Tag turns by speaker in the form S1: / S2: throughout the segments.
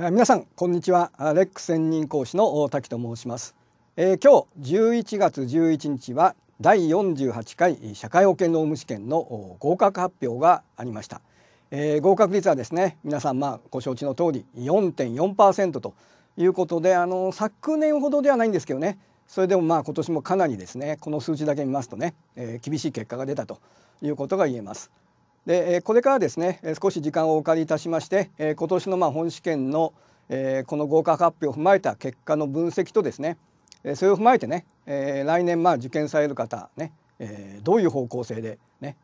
S1: 皆さんこんにちはレック専任講師の滝と申します、えー、今日11月11日は第48回社会保険労務試験の合格発表がありました、えー、合格率はですね皆さんまあご承知の通り4.4%ということであの昨年ほどではないんですけどねそれでもまあ今年もかなりですねこの数値だけ見ますとね、えー、厳しい結果が出たということが言えますでこれからですね少し時間をお借りいたしまして今年のま本試験のこの合格発表を踏まえた結果の分析とですねそれを踏まえてね来年まあ受験される方ねどういう方向性でね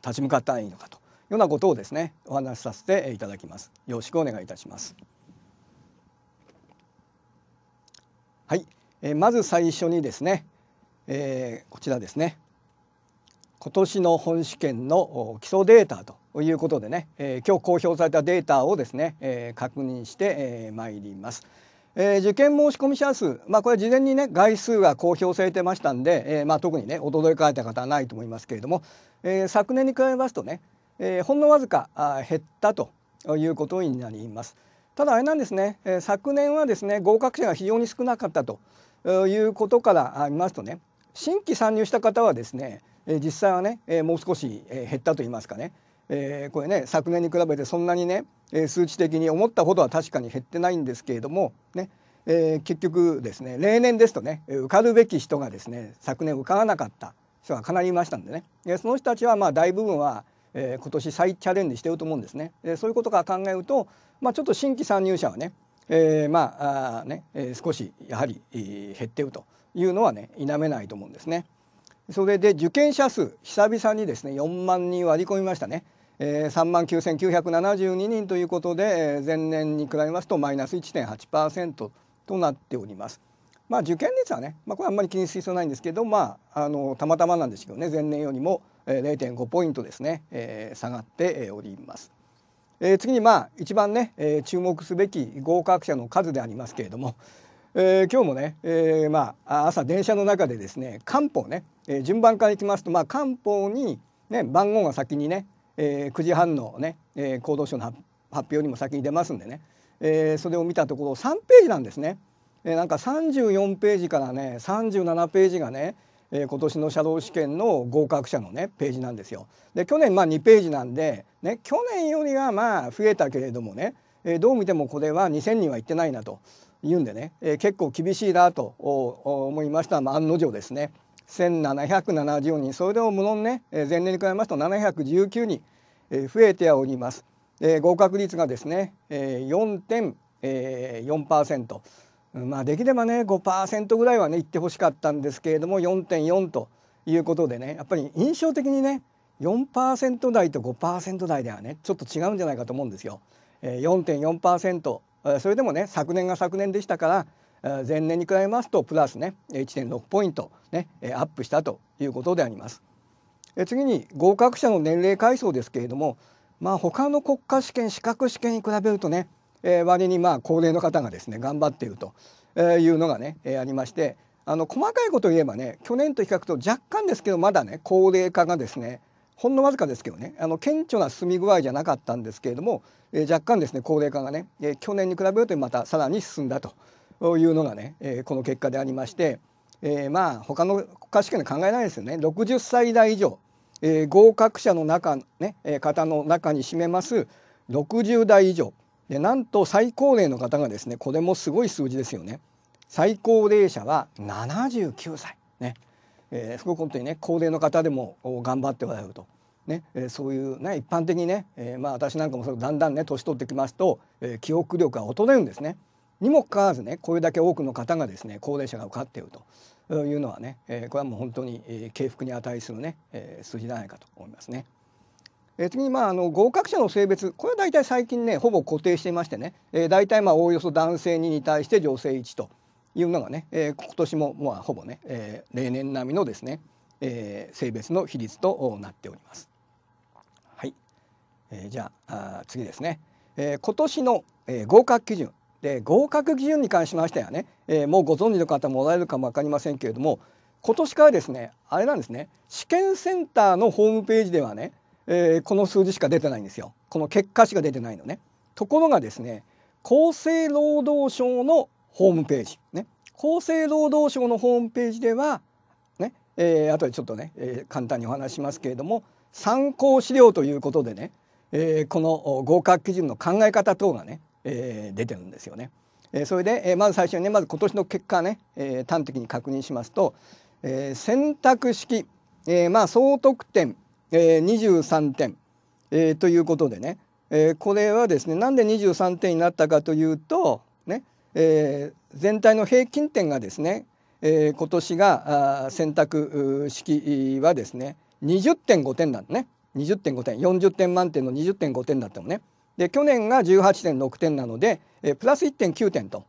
S1: 立ち向かったらいいのかというようなことをですねお話しさせていただきます。よろしくお願いいたします。はい、まず最初にですね、えこちらですね。今年の本試験の基礎データということでね、えー、今日公表されたデータをですね、えー、確認してえまいります。えー、受験申込者数、まあ、これ事前にね概数が公表されてましたんで、えー、まあ、特にね驚かれた方はないと思いますけれども、えー、昨年に比べますとね、えほんのわずかあ減ったということになります。ただあれなんですね、え昨年はですね合格者が非常に少なかったということから見ますとね新規参入した方はですねえー、実際はね、えー、もう少し、えー、減ったと言いますかね、えー、これね昨年に比べてそんなにね、えー、数値的に思ったほどは確かに減ってないんですけれどもね、えー、結局ですね例年ですとね受かるべき人がですね昨年受からなかった人がかなりいましたんでね、でその人たちはまあ大部分はえー、今年再チャレンジしてると思うんですね。でそういうことから考えると、まあ、ちょっと新規参入者はね、えー、まあね、え少しやはり、えー、減っているというのはね否めないと思うんですね。それで受験者数久々にですね4万人割り込みましたね。えー、3万9972人ということで、えー、前年に比べますとマイナス1.8%となっております。まあ、受験率はね、まあ、これあんまり気にする必要ないんですけど、まあ、あのたまたまなんですけどね前年よりも0.5ポイントですね、えー、下がっております。えー、次にまあ一番ね、えー、注目すべき合格者の数でありますけれども、えー、今日もね、えー、まあ、朝電車の中でですね漢方ね、えー、順番からいきますと、まあ、漢方に、ね、番号が先にね、え9時半のね、え厚労省の発表にも先に出ますんでね、えそれを見たところ3ページなんですね。えなんか34ページからね37ページがね、え今年の社労試験の合格者のねページなんですよ。で去年まあ2ページなんで、ね、去年よりはまあ増えたけれどもね、えどう見てもこれは2,000人はいってないなと。いうんでね、えー、結構厳しいなと思いました、まあ、案の定ですね1770人それでも無論ね、えー、前年に比べますと719人、えー、増えております、えー、合格率がですね、えー、4.4%、えー、まあできればね5%ぐらいはねいってほしかったんですけれども4.4ということでねやっぱり印象的にね4%台と5%台ではねちょっと違うんじゃないかと思うんですよ。4.4%それでもね昨年が昨年でしたから前年に比べますとプラスね1.6ポイント、ね、アップしたということであります。次に合格者の年齢階層ですけれども、まあ、他の国家試験資格試験に比べるとね、え割にまあ高齢の方がですね頑張っているというのがね、えありましてあの細かいことを言えばね去年と比較と若干ですけどまだね高齢化がですねほんのわずかですけどねあの顕著な進み具合じゃなかったんですけれども、えー、若干ですね高齢化がね、えー、去年に比べるとまたさらに進んだというのがね、えー、この結果でありまして、えー、まあ他の国家試験で考えないですよね60歳代以上、えー、合格者の中、ね、方の中に占めます60代以上でなんと最高齢の方がですねこれもすごい数字ですよね。最高齢者は79歳ね、えー、すごく本当にね高齢の方でも頑張ってもらうと。ねえー、そういうね一般的にね、えー、まあ私なんかもそだんだんね年取ってきますと、えー、記憶力が衰えるんですね。にもかかわらずねこれだけ多くの方がですね高齢者が受かっているというのはね、えー、これはもう本当に、えー、敬服に値するね、えー、数字じゃないかと思いますね。えー、次にまああの合格者の性別これは大体最近ねほぼ固定していましてね、えー、大体まあおおよそ男性2に対して女性1と。いうのがね、えー、今年もまあほぼね、えー、例年並みのですね、えー、性別の比率となっております。はい、えー、じゃあ次ですね、えー、今年の、えー、合格基準で合格基準に関しましてはね、えー、もうご存知の方もおられるかも分かりませんけれども今年からですねあれなんですね試験センターのホームページではね、えー、この数字しか出てないんですよこの結果しか出てないのね。ところがですね厚生労働省のホームページ、ね、厚生労働省のホームページでは、ねえー、後でちょっとね、えー、簡単にお話しますけれども参考資料ということでね、えー、この合格基準の考え方等がね、えー、出てるんですよね。えー、それで、えー、まず最初にねまず今年の結果ね、えー、端的に確認しますと、えー、選択式、えー、まあ総得点、えー、23点、えー、ということでね、えー、これはですねなんで23点になったかというとえー、全体の平均点がですね、えー、今年が選択式はですね20.5点なんでね20.5点40点満点の20.5点だったのねで去年が18.6点なので、えー、プラス1.9点と、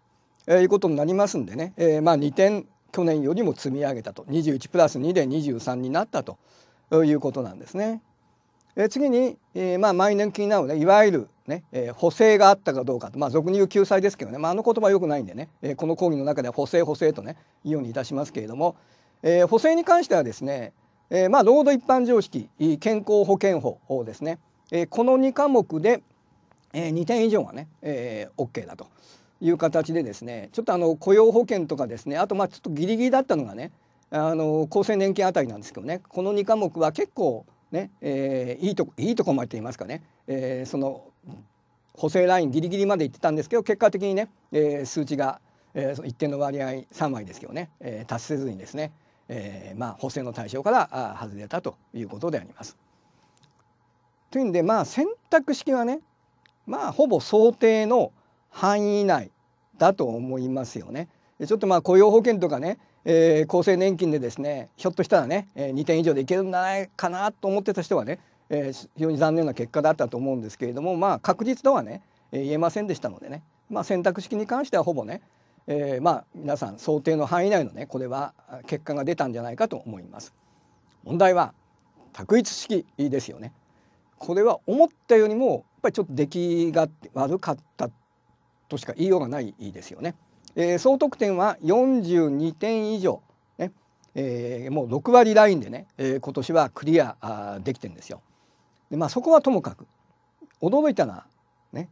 S1: えー、いうことになりますんでね、えー、まあ2点去年よりも積み上げたと21プラス2で23になったということなんですね。え次に、えー、まあ、毎年金なので、いわゆるね、えー、補正があったかどうかと、まあ、俗に言う救済ですけどね、まあ、あの言葉はよくないんでね、えー、この講義の中では補正補正とね、言うようにいたしますけれども、え補正に関してはですね、えまあ、労働一般常識、健康保険法ですね、えこの2科目で、え2点以上がね、えー、OK だという形でですね、ちょっとあの雇用保険とかですね、あとまあちょっとギリギリだったのがね、あの厚生年金あたりなんですけどね、この2科目は結構、ねえー、いいとこいいとこまでといいますかね、えー、その補正ラインギリギリまでいってたんですけど結果的にね、えー、数値が、えー、その一定の割合3割ですけどね、えー、達せずにですね、えー、まあ補正の対象から外れたということであります。というんでまあ選択式はねまあほぼ想定の範囲内だと思いますよね。ちょっとまあ雇用保険とかね、えー、厚生年金でですねひょっとしたらね、えー、2点以上でいけるんじゃないかなと思ってた人はね、えー、非常に残念な結果だったと思うんですけれどもまあ確実とはね、えー、言えませんでしたのでね、まあ、選択式に関してはほぼね、えー、まあ皆さん想定の範囲内のねこれは結果が出たんじゃないかと思います。問題は択一式ですよねこれは思ったよりもやっぱりちょっと出来が悪かったとしか言いようがないですよね。えー、総得点は42点以上、ねえー、もう6割ラインでね、えー、今年はクリアできてんですよ。でまあそこはともかく驚いたのはね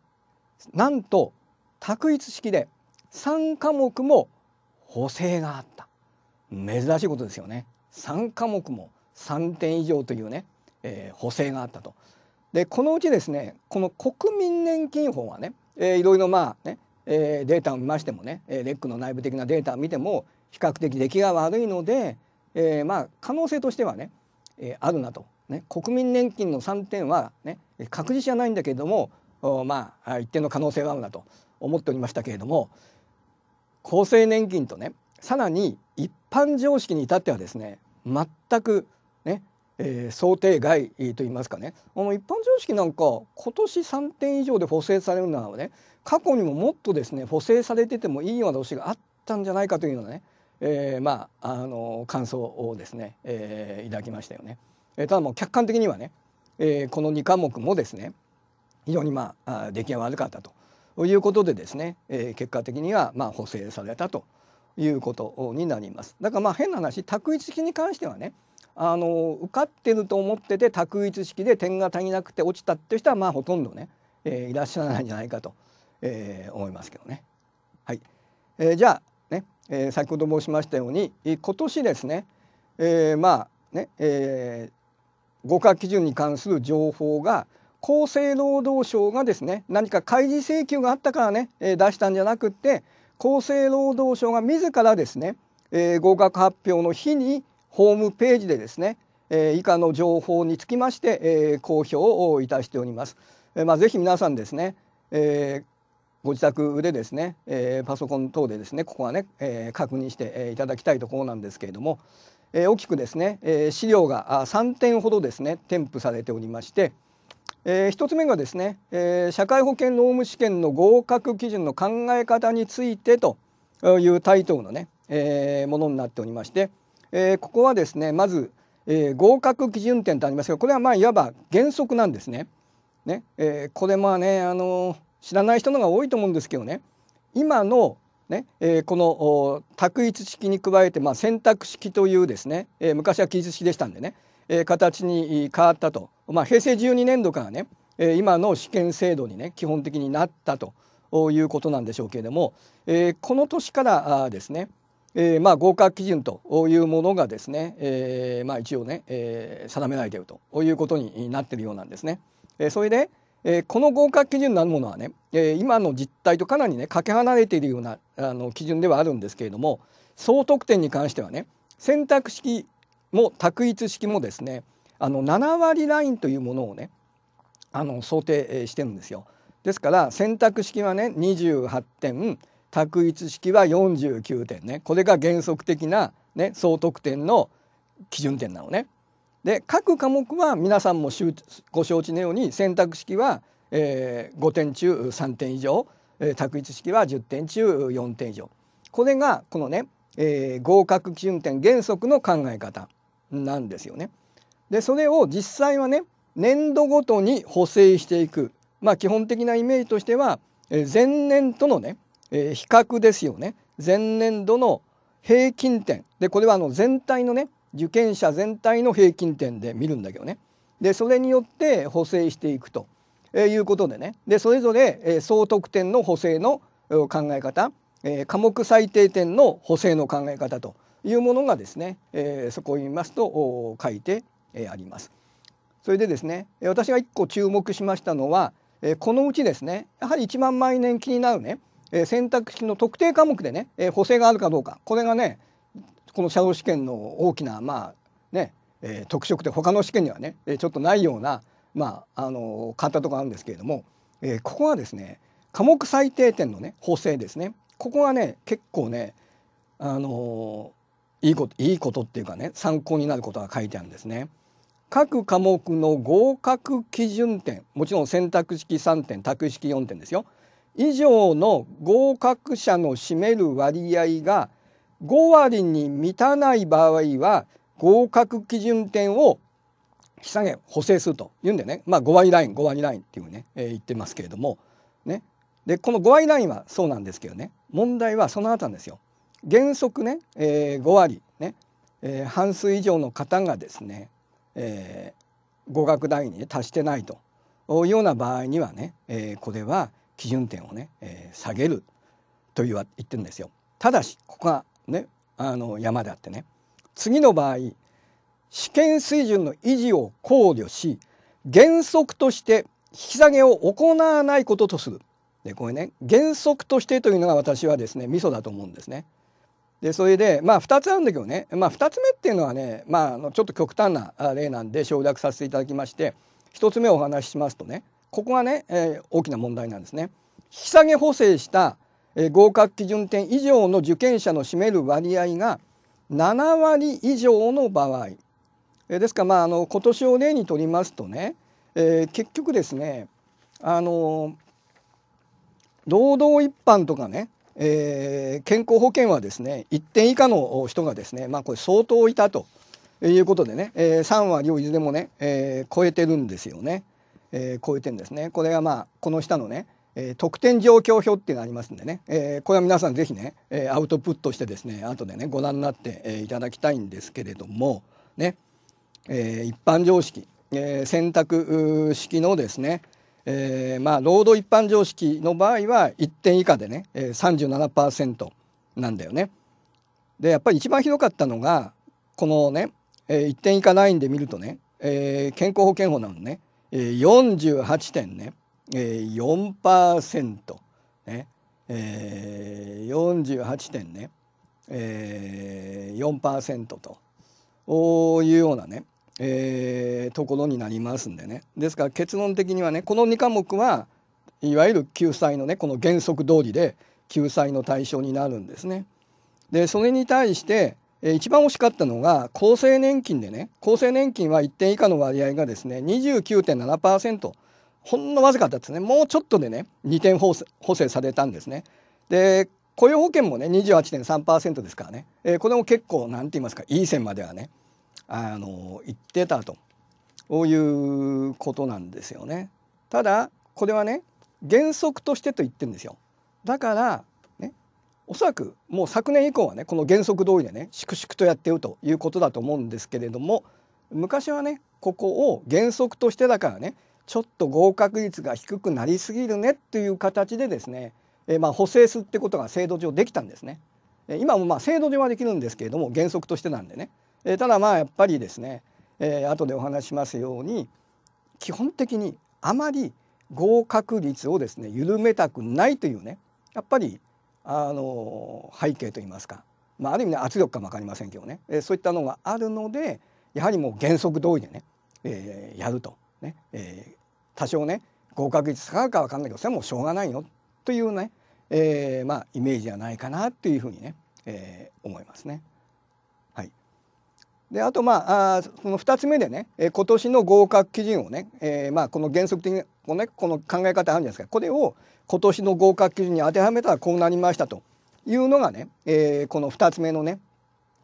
S1: なんと択一式で3科目も補正があった珍しいことですよね3科目も3点以上というね、えー、補正があったと。でこのうちですねこの国民年金法はね、えー、いろいろまあねえデータを見ましてもね、えレックの内部的なデータを見ても比較的出来が悪いので、えまあ可能性としてはね、えあるなと、ね、国民年金の3点は、ね、確実じゃないんだけれどもまあ一定の可能性はあるなと思っておりましたけれども厚生年金とねさらに一般常識に至ってはですね全くねえー、想定外と言いますかねあの一般常識なんか今年3点以上で補正されるならね過去にももっとですね補正されててもいいような年があったんじゃないかというようなね、えー、まあ、あの感想をですね、えー、いただきましたよね。えただもう客観的にはね、えこの2科目もですね非常にまあ出来が悪かったということでですね、え結果的にはま補正されたということになります。だからまあ変な話択一式に関してはねあの受かってると思ってて択一式で点が足りなくて落ちたっていう人はまあほとんどね、えー、いらっしゃらないんじゃないかと、えー、思いますけどね。はいえー、じゃあね、えー、先ほど申しましたように今年ですね、えー、まあね、えー、合格基準に関する情報が厚生労働省がですね何か開示請求があったからね、えー、出したんじゃなくって厚生労働省が自らですね、えー、合格発表の日にホームページでですね、え以下の情報につきまして、え公表をいたしております。えまあ、ぜ皆さんですね、えご自宅でですね、えパソコン等でですねここはね、え確認していただきたいところなんですけれども、え大きくですね、え資料が3点ほどですね添付されておりまして、え1つ目がですね、え社会保険労務試験の合格基準の考え方についてというタイトルのね、えものになっておりまして、えー、ここはですねまず、えー、合格基準点とありますがこれはまあいわば原則なんですね。ねえー、これまあね、あの知らない人のが多いと思うんですけどね今のねえー、この択一式に加えて、まあ、選択式というですね、えー、昔は記述式でしたんでね、えー、形に変わったと、まあ、平成12年度からね、え今の試験制度にね基本的になったということなんでしょうけれども、えこの年からですね、えーまあ、合格基準というものがですね、えーまあ、一応ね、えー、定められているということになっているようなんですね。えー、それで、えー、この合格基準なるものはね、えー、今の実態とかなりねかけ離れているようなあの基準ではあるんですけれども総得点に関してはね選択式も択一式もですねあの7割ラインというものをねあの想定してるんですよ。ですから選択式はね28点択一式は49点ねこれが原則的な、ね、総得点の基準点なのね。で各科目は皆さんもご承知のように選択式は、えー、5点中3点以上、択一式は10点中4点以上これがこのね、えー、合格基準点原則の考え方なんですよね。でそれを実際はね年度ごとに補正していく、まあ、基本的なイメージとしては、えー、前年とのねえー、比較ですよね前年度の平均点でこれはあの全体のね受験者全体の平均点で見るんだけどねでそれによって補正していくと、えー、いうことでねでそれぞれ、えー、総得点の補正の考え方、えー、科目最低点の補正の考え方というものがですね、えー、そこを言いますと書いて、えー、あります。それでですね私が1個注目しましたのは、えー、このうちですねやはり1万万年気になるねえ選択肢の特定科目でね、え補正があるかどうかこれがねこの社労試験の大きなまあね、え特色で他の試験にはねえちょっとないようなまああの簡単とかあるんですけれども、えここはですね科目最低点のね補正ですねここはね結構ねあのいいこといいことっていうかね参考になることが書いてあるんですね。各科目の合格基準点もちろん選択式3点択式4点ですよ以上の合格者の占める割合が5割に満たない場合は合格基準点を引き下げ補正するというんでね、まあ、5割ライン5割ラインっていうふうにね、えー、言ってますけれども、ね、でこの5割ラインはそうなんですけどね問題はその後なんですよ。原則ね、えー、5割ね、えー、半数以上の方がですね、えー、語学ラインに達してないというような場合にはね、えー、これは基準点をね、えー、下げるというは言ってるんですよ。ただしここがねあの山であってね次の場合試験水準の維持を考慮し原則として引き下げを行わないこととする。でこれね原則としてというのが私はですねミソだと思うんですね。でそれでまあ2つあるんだけどね、まあ、2つ目っていうのはね、まあ、ちょっと極端な例なんで省略させていただきまして1つ目をお話ししますとねここがね、えー、大きな問題なんですね。引き下げ補正した、えー、合格基準点以上の受験者の占める割合が7割以上の場合、えー、ですから、まあ、あの今年を例にとりますとね、えー、結局ですねあの労働一般とかね、えー、健康保険はですね1点以下の人がですね、まあ、これ相当いたということでね、えー、3割をいずれもね、えー、超えてるんですよね。えー、こういう点ですねこれがまあこの下のね、えー、得点状況表っていうのがありますんでね、えー、これは皆さん是非ね、えー、アウトプットしてですね後でねご覧になって、えー、いただきたいんですけれどもね、えー、一般常識、えー、選択式のですねえー、まあ労働一般常識の場合は1点以下でね、えー、37%なんだよね。でやっぱり一番ひどかったのがこのね、えー、1点以下ラインで見るとね、えー、健康保険法なのね48点ね4%ねえー、48点ね、えー、4%というようなね、えー、ところになりますんでねですから結論的にはねこの2科目はいわゆる救済のねこの原則通りで救済の対象になるんですね。でそれに対して、一番惜しかったのが厚生年金でね厚生年金は1点以下の割合がですね29.7%ほんのわずかだったですねもうちょっとでね2点補正されたんですね。で雇用保険もね28.3%ですからね、えー、これも結構何て言いますかいい線まではねあの言ってたということなんですよね。ただこれはね原則としてと言ってるんですよ。だからおそらくもう昨年以降はねこの原則通りでね粛々とやってるということだと思うんですけれども昔はねここを原則としてだからねちょっと合格率が低くなりすぎるねという形でですね、えまあ補正すってことが制度上できたんですね。今もまあ制度上はできるんですけれども原則としてなんでね、えただまあやっぱりですね、え後でお話しますように基本的にあまり合格率をですね緩めたくないというねやっぱりあの背景といいますか、まあ、ある意味の圧力かも分かりませんけどね、えそういったのがあるのでやはりもう原則通りでね、えー、やるとね、えー、多少ね合格率下がるか分かんないけどそれはもうしょうがないよというね、えー、まあイメージじゃないかなというふうにね、えー、思いますね。はい、であとまああその2つ目でね、えー、今年の合格基準をね、えーまあ、この原則的なこの,、ね、この考え方あるんじゃないですかこれを今年の合格基準に当てはめたらこうなりましたというのがね、えー、この2つ目のね、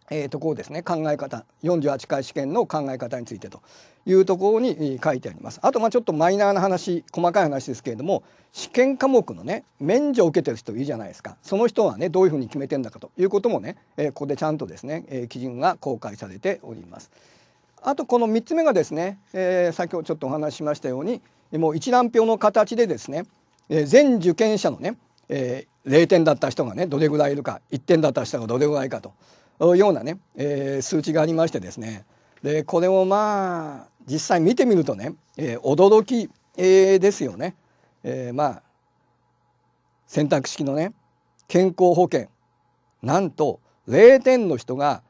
S1: えー、ところですね考え方48回試験の考え方についてというところに書いてあります。あとまあちょっとマイナーな話細かい話ですけれども試験科目のね免除を受けてる人いいじゃないですかその人はねどういうふうに決めてんだかということもね、えー、ここでちゃんとですね、え基準が公開されております。あとこの3つ目がですね、えー、先ほどちょっとお話ししましたようにもう一覧表の形でですねえー、全受験者のね、えー、0点だった人がねどれぐらいいるか1点だった人がどれぐらいかというようなね、えー、数値がありましてですねでこれをまあ実際見てみるとね、えー、驚き、えー、ですよね。えー、まあ選択式のね健康保険なんと0点の人が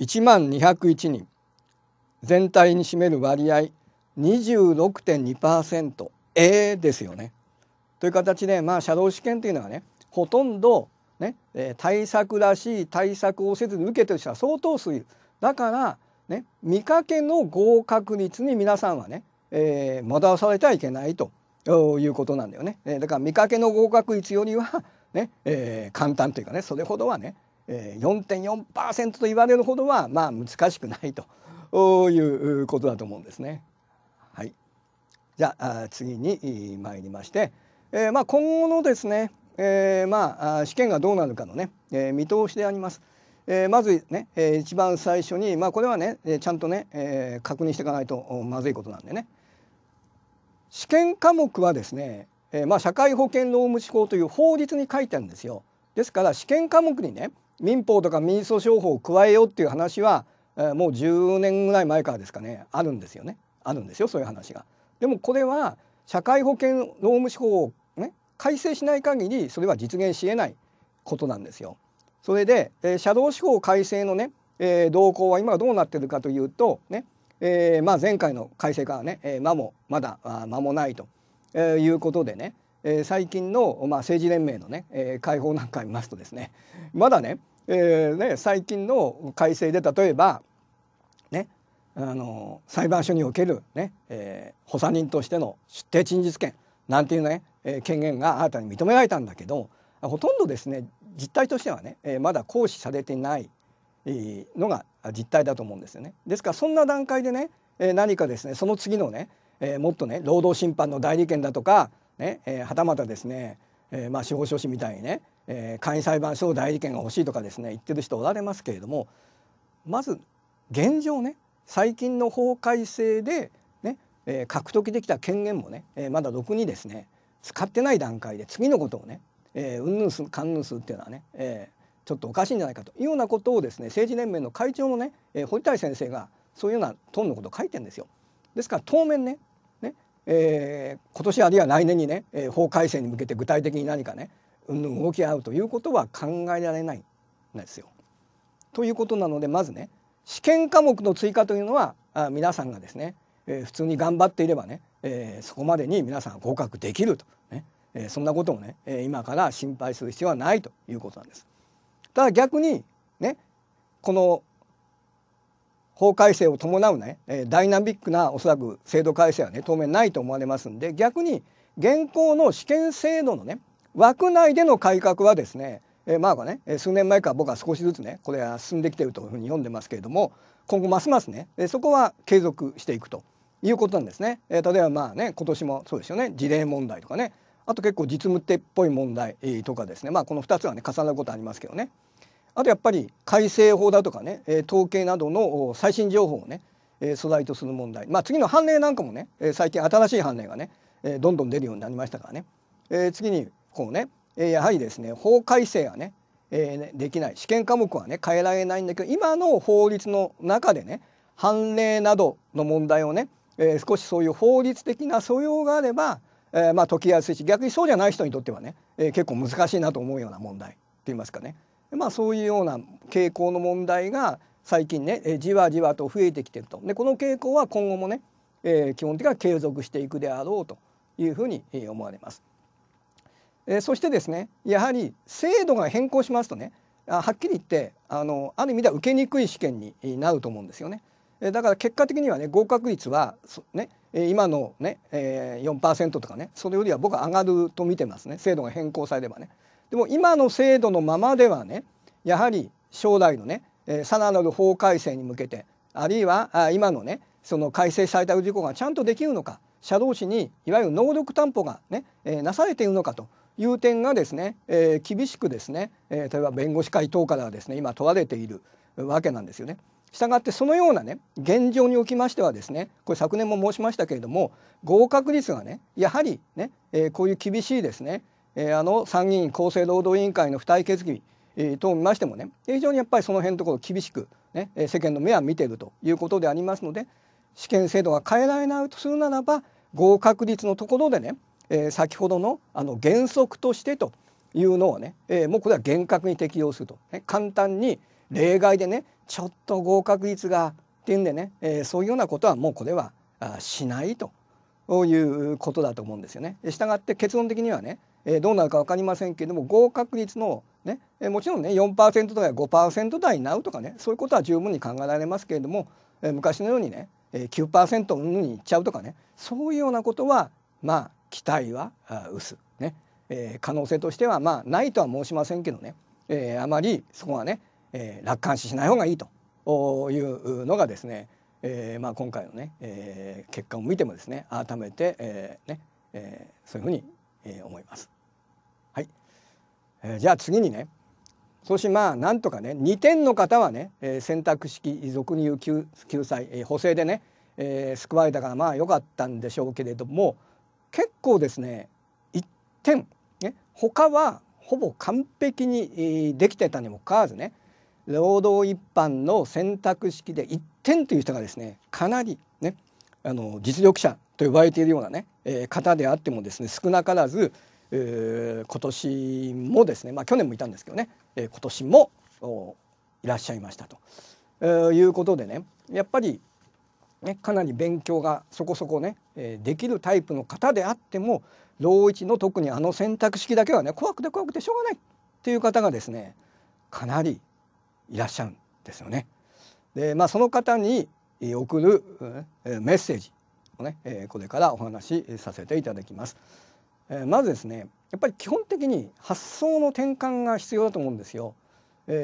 S1: 1万201人全体に占める割合26.2%ええー、ですよね。という形で、まあ、車道試験というのはねほとんどね、え対策らしい対策をせずに受けてる人は相当数いる。だから、ね、見かけの合格率に皆さんはね、えー、惑わされてはいけないということなんだよね。えだから見かけの合格率よりは、ねえー、簡単というかねそれほどはね、え4.4%と言われるほどはまあ難しくないと いうことだと思うんですね。はい、じゃあ次に参りまして。えー、まあ、今後のですね、えー、まあ、試験がどうなるかのね、えー、見通しであります。えまずね、えー、一番最初に、まあ、これはね、えちゃんとね、え確認していかないとまずいことなんでね試験科目はですね、えまあ、社会保険労務士法という法律に書いてあるんですよ。ですから試験科目にね民法とか民訴訟法を加えようっていう話は、えもう10年ぐらい前からですかねあるんですよねあるんですよそういう話が。でもこれは社会保険労務士法を改正しない限りそれは実現し得ないことなんですよ。それで、えー、車道司法改正のね、えー、動向は今どうなってるかというとね、えー、まあ、前回の改正からね、え間もまだ間もないということでね、え最近の、まあ、政治連盟のね、え解放なんか見ますとですねまだね,、えね最近の改正で例えばねあの裁判所におけるね、え補佐人としての出廷陳述権なんていうね権限が新たに認められたんだけどほとんどですね実態としてはねまだ行使されてないのが実態だと思うんですよね。ですからそんな段階でね何かですねその次のねもっとね労働審判の代理権だとか、ね、はたまたですね、まあ、司法書士みたいにね簡易裁判所の代理権が欲しいとかですね言ってる人おられますけれどもまず現状ね最近の法改正で、ね、獲得できた権限もねまだろくにですね使ってない段階で次のことをね、えー、うんぬんすかんぬんすっていうのはね、えー、ちょっとおかしいんじゃないかというようなことをですね政治連盟の会長のね、えー、堀田先生がそういうような党のことを書いてんですよ。ですから当面ねね、えー、今年あるいは来年にね、えー、法改正に向けて具体的に何かねうんぬん動き合うということは考えられないんですよ。ということなのでまずね試験科目の追加というのはあ皆さんがですね、えー、普通に頑張っていればねえー、そこまでに皆さん合格できると、ねえー、そんなことをね、えー、今から心配する必要はないということなんです。ただ逆にねこの法改正を伴うねえダイナミックなおそらく制度改正はね当面ないと思われますんで逆に現行の試験制度のね枠内での改革はですねえー、まあね数年前から僕は少しずつねこれは進んできているというふうに読んでますけれども今後ますますねえそこは継続していくということなんですね。えー、例えばまあね今年もそうですよね事例問題とかねあと結構実務手っぽい問題とかですねまあこの2つはね重なることありますけどね。あとやっぱり改正法だとかね、え統計などの最新情報をね、え素材とする問題まあ次の判例なんかもね、え最近新しい判例がね、えどんどん出るようになりましたからね、えー、次にこうね、えやはりですね法改正はね、えできない試験科目はね変えられないんだけど今の法律の中でね判例などの問題をねえー、少しそういう法律的な素養があれば、えー、まあ解きやすいし逆にそうじゃない人にとってはね、えー、結構難しいなと思うような問題って言いますかね、まあ、そういうような傾向の問題が最近ね、えー、じわじわと増えてきてるとでこの傾向は今後もね、えー、基本的には継続していくであろうというふうに思われます。えー、そしてですねやはり制度が変更しますとねはっきり言ってあのある意味では受けにくい試験になると思うんですよね。だから結果的にはね合格率はね今のね4%とかねそれよりは僕は上がると見てますね制度が変更されればね。でも今の制度のままではねやはり将来のねさらなる法改正に向けてあるいは今のねその改正された事項がちゃんとできるのか社労士にいわゆる能力担保がねなされているのかという点がですね、えー、厳しくですね、えー、例えば弁護士会等からはですね今問われているわけなんですよね。したがってそのようなね現状におきましてはですねこれ昨年も申しましたけれども合格率がねやはりね、えー、こういう厳しいですね、えー、あの参議院厚生労働委員会の付帯決議、え等を見ましてもね非常にやっぱりその辺のところ厳しく、ね、世間の目は見ているということでありますので試験制度が変えられないとするならば合格率のところでね、えー、先ほどのあの原則としてというのをね、えー、もうこれは厳格に適用すると、ね、簡単に例外でねちょっと合格率がっていうんでね、えー、そういうようなことはもうこれはしないということだと思うんですよね。したがって結論的にはね、えー、どうなるか分かりませんけれども合格率のね、えー、もちろんね4%台や5%台になるとかねそういうことは十分に考えられますけれども、えー、昔のようにね9%にいっちゃうとかねそういうようなことはまあ期待は薄ね、えー、可能性としてはまあないとは申しませんけどね、えー、あまりそこはねえー、楽観視しない方がいいというのがですね、えー、まあ、今回のね、えー、結果を見てもですね改めて、えー、ねえそういうふうに、え思います。はいえじゃあ次にねそしてまあなんとかね2点の方はね、え選択式俗入救救済、え補正でね、え救われたからまあ良かったんでしょうけれども結構ですね1点、ね、他はほぼ完璧にできてたにもかかわらずね労働一般の選択式で一点という人がですねかなりねあの実力者と呼ばれているようなね、えー、方であってもですね少なからず、えー、今年もですねまあ去年もいたんですけどね、えー、今年もいらっしゃいましたと、えー、いうことでねやっぱり、ね、かなり勉強がそこそこね、えー、できるタイプの方であっても老一の特にあの選択式だけはね怖くて怖くてしょうがないっていう方がですねかなりいらっしゃるんですよね。でまあその方に送るメッセージをねこれからお話しさせていただきます。まずですねやっぱり基本的に発想の転換が必要だと思うんですよ。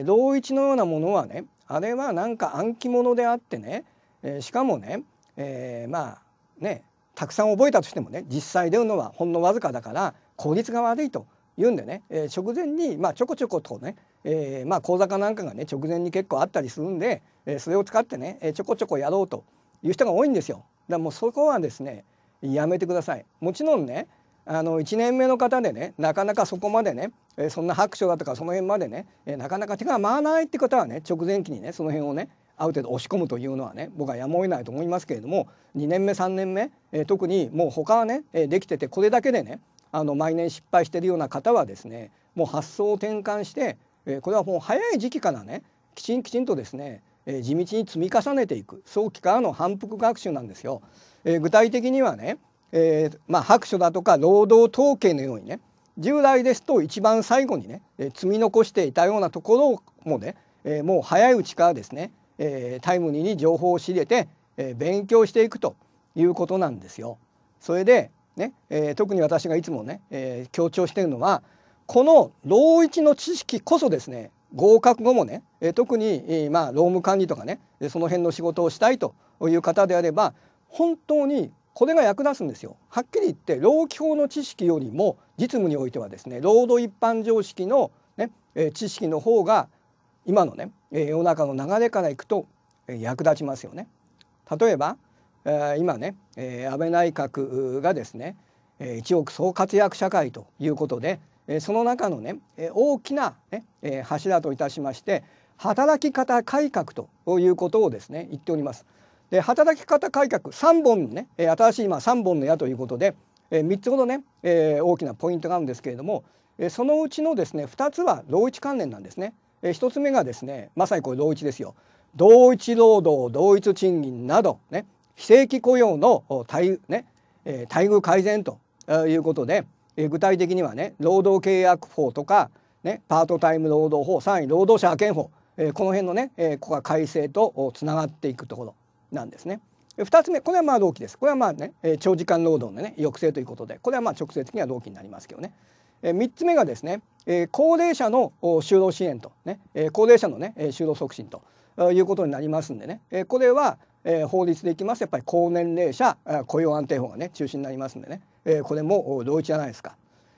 S1: 同一のようなものはねあれはなんか暗記物であってねしかもね、えー、まあねたくさん覚えたとしてもね実際出るのはほんのわずかだから効率が悪いというんでね、え直前に、まあ、ちょこちょことね、えー、まあ口座かなんかがね直前に結構あったりするんで、えー、それを使ってね、えー、ちょこちょこやろうという人が多いんですよ。だからもうそこはですねやめてください。もちろんねあの1年目の方でねなかなかそこまでね、えー、そんな白書だとかその辺までね、えー、なかなか手が回らないって方はね直前期にねその辺をねある程度押し込むというのはね僕はやむを得ないと思いますけれども2年目3年目、えー、特にもう他はね、えー、できててこれだけでねあの毎年失敗してるような方はですねもう発想を転換してえこれはもう早い時期からねきちんきちんとですね、え地道に積み重ねていく早期からの反復学習なんですよ。え具体的にはね、えまあ、白書だとか労働統計のようにね従来ですと一番最後にね、え積み残していたようなところもね、えもう早いうちからですね、えタイムリーに情報を仕入れて、え勉強していくということなんですよ。それでね、え特に私がいつもね、え強調してるのはこの老一の知識こそですね合格後もね、特に、まあ、労務管理とかねその辺の仕事をしたいという方であれば本当にこれが役立つんですよ。はっきり言って労基法の知識よりも実務においてはですね労働一般常識のね、知識の方が今のね、世の中の流れからいくと、役立ちますよね。例えば、今ね、安倍内閣がですね、一億総活躍社会ということでその中のね大きな、ね、柱といたしまして働き方改革ということをですね言っております。で働き方改革3本ね新しい今3本の矢ということで3つほどね大きなポイントがあるんですけれどもそのうちのですね2つは同一関連なんですね。1つ目がですねまさにこれ同一ですよ。同一労働同一賃金などね非正規雇用の待,、ね、待遇改善ということでえ具体的にはね労働契約法とか、ね、パートタイム労働法3位労働者派遣法、えこの辺のね、えここが改正とつながっていくところなんですね。2つ目これはまあ同期ですこれはまあね長時間労働のね抑制ということでこれはまあ直接的には同期になりますけどね3つ目がですね高齢者の就労支援とね高齢者のね就労促進ということになりますんでねこれは法律でいきますとやっぱり高年齢者雇用安定法がね中心になりますんでねえこれも同一じゃないですか。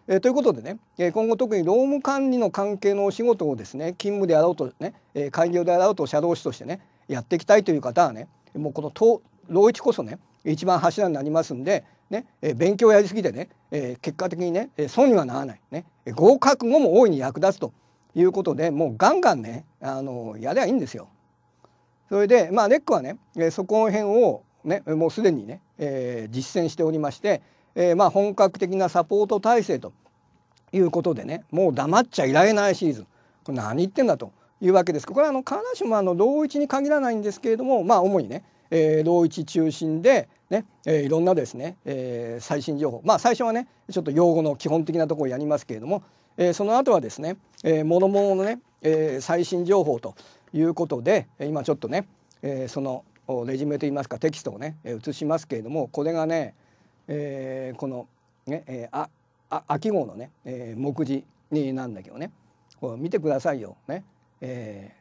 S1: えということでね、え今後特に労務管理の関係のお仕事をですね勤務であろうとね、え開業であろうと社労士としてねやっていきたいという方はねもうこの労一こそね一番柱になりますんで、ねえ勉強やりすぎてね、え結果的にね損にはならないね合格後も大いに役立つということでもうガンガンねあのやればいいんですよ。それでまあレックはねそこの辺をねもうすでにね、え実践しておりましてえー、まあ本格的なサポート体制ということでねもう黙っちゃいられないシーズンこれ何言ってんだというわけですこれはあの必ずしもあの同一に限らないんですけれどもまあ主にね、えー、同一中心でね、えー、いろんなですね、えー、最新情報まあ最初はねちょっと用語の基本的なところをやりますけれども、えー、その後はですね、えー、諸々のね、えー、最新情報ということで今ちょっとね、えー、そのレジュメといいますかテキストをね映しますけれどもこれがねえー、このね、えー、ああ秋号のね、えー、目次になんだけどねこ見てくださいよ、ねえ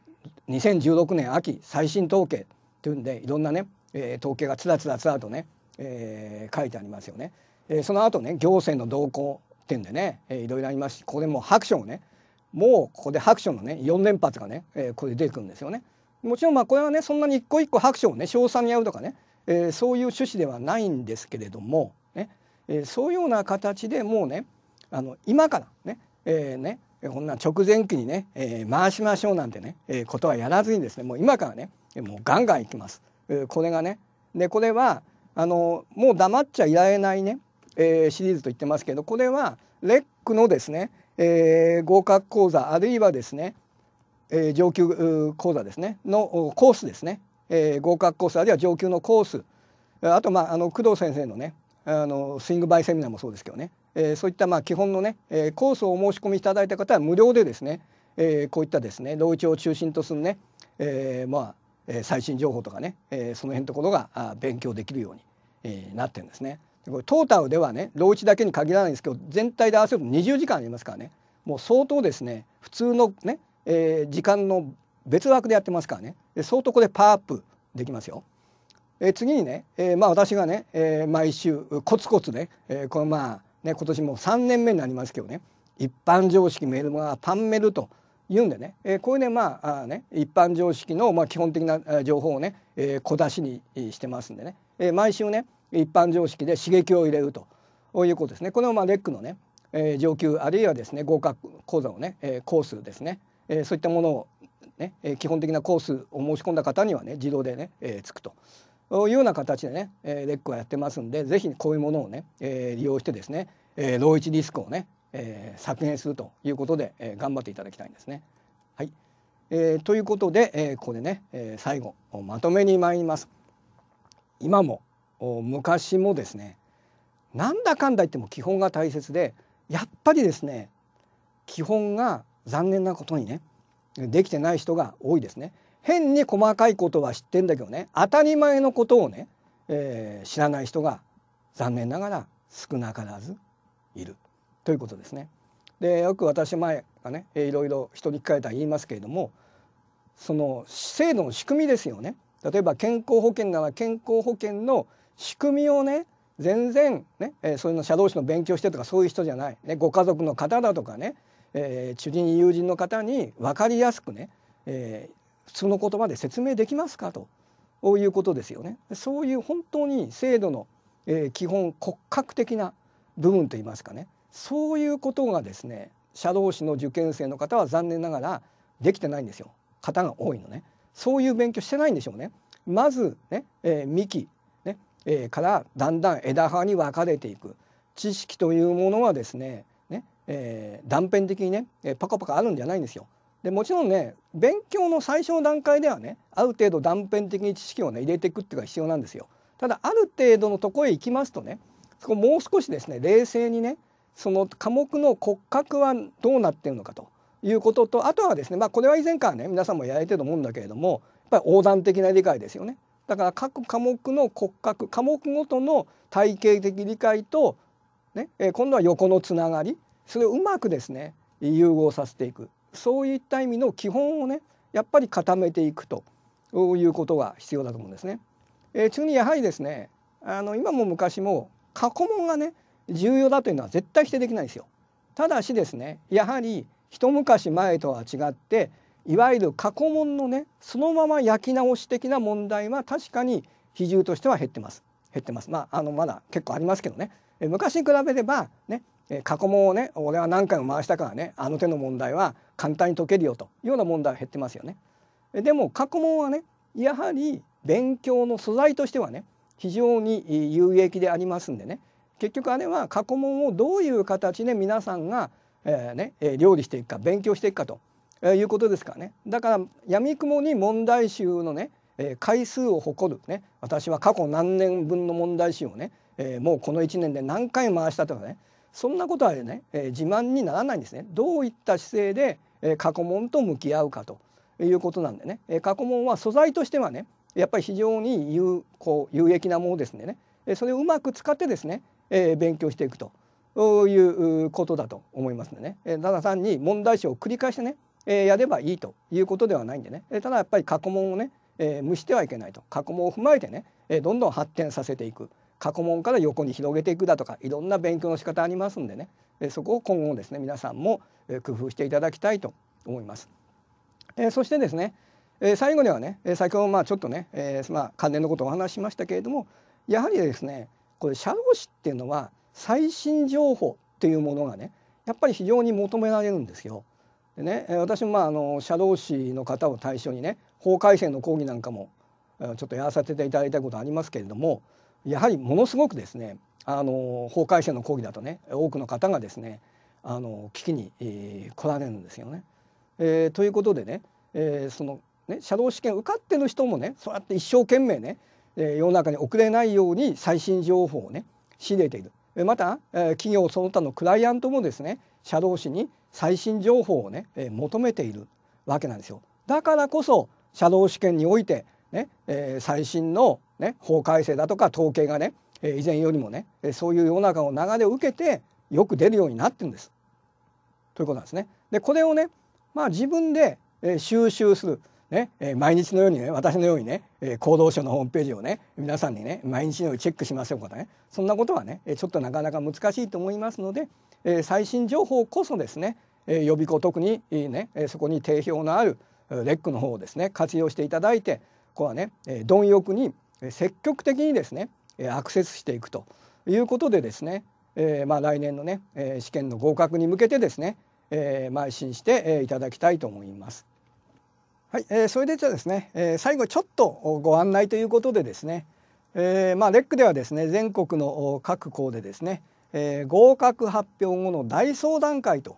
S1: ー、2016年秋最新統計というんでいろんなね、えー、統計がつらつらつらとね、えー、書いてありますよね。えー、その後ね行政の動向っていうんでね、えー、いろいろありますしここでもう白書をねもうここで白書のね4連発がね、えー、これ出てくるんですよね。もちろんまあこれはねそんなに一個一個白書をね称賛にやるとかね、えー、そういう趣旨ではないんですけれどもえー、そういうような形でもうねあの今からね,、えーね、こんな直前期にね、えー、回しましょうなんてね、えー、ことはやらずにですねもう今からねもうガンガンいきます。えー、これがねでこれはあのもう黙っちゃいられないね、えー、シリーズと言ってますけどこれはレックのですね、えー、合格講座あるいはですね、えー、上級講座ですねのコースですね、えー、合格コースあるいは上級のコースあとまああの工藤先生のねあのスイングバイセミナーもそうですけどね、えー、そういったまあ基本のね、えー、コースをお申し込みいただいた方は無料でですね、えー、こういったですね老一を中心とするね、えー、まあ、え最新情報とかね、えー、その辺のところがあ勉強できるように、えー、なってるんですね。これトータルではね老一だけに限らないんですけど全体で合わせると20時間ありますからねもう相当ですね普通のね、えー、時間の別枠でやってますからね相当これパワーアップできますよ。え次にね、えまあ私がね、え毎週コツコツね、えこのまあね今年も3年目になりますけどね一般常識メールはパンメルと言うんでね、えー、こういうねまああね一般常識のまあ基本的な情報をね、えー、小出しにしてますんでね、えー、毎週ね一般常識で刺激を入れるということですねこれまあレックのね、えー、上級あるいはですね合格講座をね、えー、コースですね、えー、そういったものをね、えー、基本的なコースを申し込んだ方にはね自動でね、えー、つくというような形でね、えー、レックはやってますんで是非こういうものをね、えー、利用してですね、えー、ローリスクをね、えー、削減するということで、えー、頑張っていただきたいんですね。はいえー、ということで、えー、ここでね、えー、最後まとめに参ります。今も昔もですねなんだかんだ言っても基本が大切でやっぱりですね基本が残念なことにねできてない人が多いですね。変に細かいことは知ってんだけどね当たり前のことをね、えー、知らない人が残念ながら少なからずいるということですね。でよく私前がねいろいろ人に聞かれたら言いますけれどもその制度の仕組みですよね。例えば健康保険なら健康保険の仕組みをね全然ね、えー、そういうの社労士の勉強してとかそういう人じゃない、ね、ご家族の方だとかね、えー、知人友人の方に分かりやすくね、えー、その言葉で説明できますかということですよね。そういう本当に制度の、えー、基本骨格的な部分といいますかねそういうことがですね社労士の受験生の方は残念ながらできてないんですよ方が多いのねそういう勉強してないんでしょうね。まずね、えー、幹、ねえー、からだんだん枝葉に分かれていく知識というものはですねね、えー、断片的にねパカパカあるんじゃないんですよ。でもちろんね勉強の最初の段階ではねある程度断片的に知識をね入れていくっていうのが必要なんですよ。ただある程度のとこへ行きますとねそこもう少しですね冷静にねその科目の骨格はどうなってるのかということとあとはですねまあこれは以前からね皆さんもやられてると思うんだけれどもやっぱり横断的な理解ですよね。だから各科目の骨格科目ごとの体系的理解と、ね、今度は横のつながりそれをうまくですね融合させていくそういった意味の基本をねやっぱり固めていくということが必要だと思うんですね。えー、次にやはりですねあの今も昔も過去問がね重要だというのは絶対否定できないですよ。ただしですねやはり一昔前とは違っていわゆる過去問のねそのまま焼き直し的な問題は確かに比重としては減ってます減ってますまああのまだ結構ありますけどね昔に比べればね過去問をね俺は何回も回したからねあの手の問題は簡単に解けるよというような問題は減ってますよね。でも過去問はねやはり勉強の素材としてはね非常に有益でありますんでね結局あれは過去問をどういう形で皆さんが、えー、ね、料理していくか勉強していくかということですからねだからやみくもに問題集のね回数を誇るね私は過去何年分の問題集をね、えもうこの1年で何回回したとかねそんなことはね、え自慢にならないんですね。どういった姿勢で過去問と向き合うかということなんでね過去問は素材としてはねやっぱり非常に有効有益なものですんでねそれをうまく使ってですね勉強していくということだと思いますんでねただ単に問題集を繰り返してねやればいいということではないんでねただやっぱり過去問をね無してはいけないと過去問を踏まえてねどんどん発展させていく。過去問から横に広げていくだとかいろんな勉強の仕方ありますんでねそこを今後ですね皆さんも工夫していただきたいと思います。えそしてですねえ最後にはね先ほどまあちょっとね、えまあ、関連のことをお話ししましたけれどもやはりですねこれ社労士っていうのは最新情報っていうものがねやっぱり非常に求められるんですよ。でね私もまああの社労士の方を対象にね法改正の講義なんかもちょっとやらせていただいたことありますけれどもやはりものすごくですねあの法改正の講義だとね多くの方がですねあの危機に、えー、来られるんですよね。えー、ということでね、えー、そのね車道試験受かってる人もねそうやって一生懸命ね、えー、世の中に遅れないように最新情報をね仕入れている。また、えー、企業その他のクライアントもですね社労士に最新情報をね、えー、求めているわけなんですよ。だからこそ車道試験においてね、ねえー、最新のね、法改正だとか統計がね、え以前よりもねそういう世の中の流れを受けてよく出るようになってるんです。ということなんですね。でこれをね、まあ、自分で、え収集する、ねえ毎日のようにね私のようにね、え厚労省のホームページをね皆さんにね毎日のようにチェックしましょうかねそんなことはねちょっとなかなか難しいと思いますので、え最新情報こそですね、え予備校特にねそこに定評のあるレックの方をですね活用していただいてここはね貪欲に積極的にですねアクセスしていくということでですね、えー、まあ来年のね試験の合格に向けてですね、えー、邁進していただきたいと思います。はい、えー、それでじゃあですね、えー、最後ちょっとご案内ということでですね、えー、まあレックではですね全国の各校でですね、えー、合格発表後の大相談会と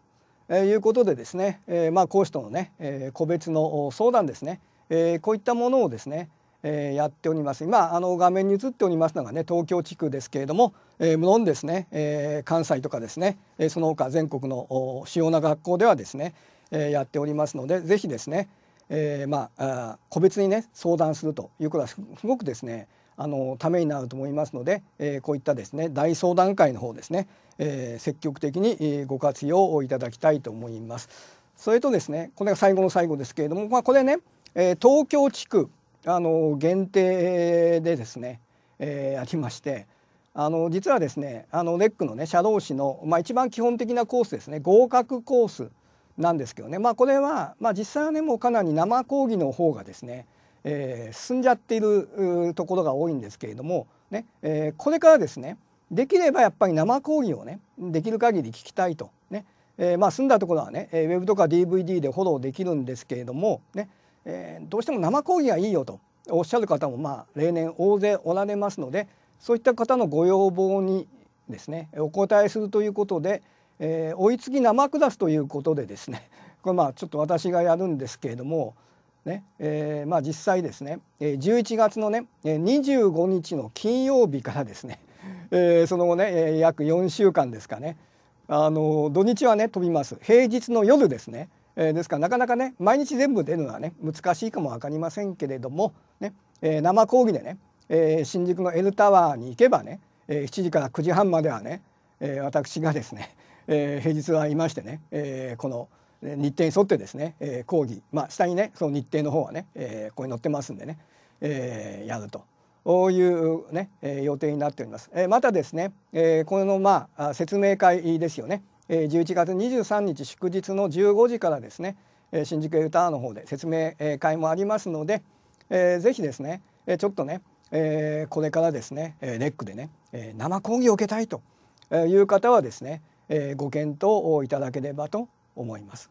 S1: いうことでですね、えー、まあ講師とのね、えー、個別の相談ですね、えー、こういったものをですねえやっております今あの画面に映っておりますのがね東京地区ですけれども、え無論ですね、え関西とかですね、えその他全国の主要な学校ではですね、えやっておりますので是非ですね、えまあ個別にね相談するということはすごくですねあのためになると思いますので、えこういったですね大相談会の方ですね、え積極的にご活用をいただきたいと思います。それとですねこれが最後の最後ですけれども、まあ、これね、え東京地区あの限定でですね、えー、ありましてあの実はですねあのレックのね社労士の、まあ、一番基本的なコースですね合格コースなんですけどね、まあ、これは、まあ、実際はねもうかなり生講義の方がですね、えー、進んじゃっているところが多いんですけれども、ねえー、これからですねできればやっぱり生講義をねできる限り聞きたいとね、えー、まあ済んだところはねウェブとか DVD でフォローできるんですけれどもね、えー、どうしても生講義がいいよとおっしゃる方もまあ例年大勢おられますのでそういった方のご要望にですねお答えするということで、えー、追いつき生クラスということでですね これまあちょっと私がやるんですけれども、ねえー、まあ実際ですね11月のね25日の金曜日からですね、えー、その後ね約4週間ですかねあの土日はね飛びます平日の夜ですねえー、ですからなかなかね毎日全部出るのはね難しいかも分かりませんけれども、ねえー、生講義でね、えー、新宿の L タワーに行けばね、えー、7時から9時半まではね、えー、私がですね、えー、平日はいましてね、えー、この日程に沿ってですね、えー、講義、まあ、下にねその日程の方はね、えー、ここに載ってますんでね、えー、やると。ういうね、えー、予定になっております。えー、またですね、えー、このまあ説明会ですよね。えー、11月23日祝日の15時からですね、え新宿エルターの方で説明会もありますので、えー、ぜひですね、えちょっとね、えこれからですね、えネックでね、え生講義を受けたいという方はですね、えご検討いただければと思います。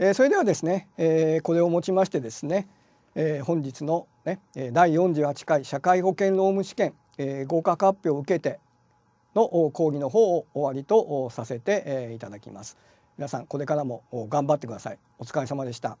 S1: えそれではですね、えこれをもちましてですね、え本日の、ね、第48回社会保険労務試験、え合格発表を受けての講義の方を終わりとさせていただきます。皆さんこれからも頑張ってください。お疲れ様でした。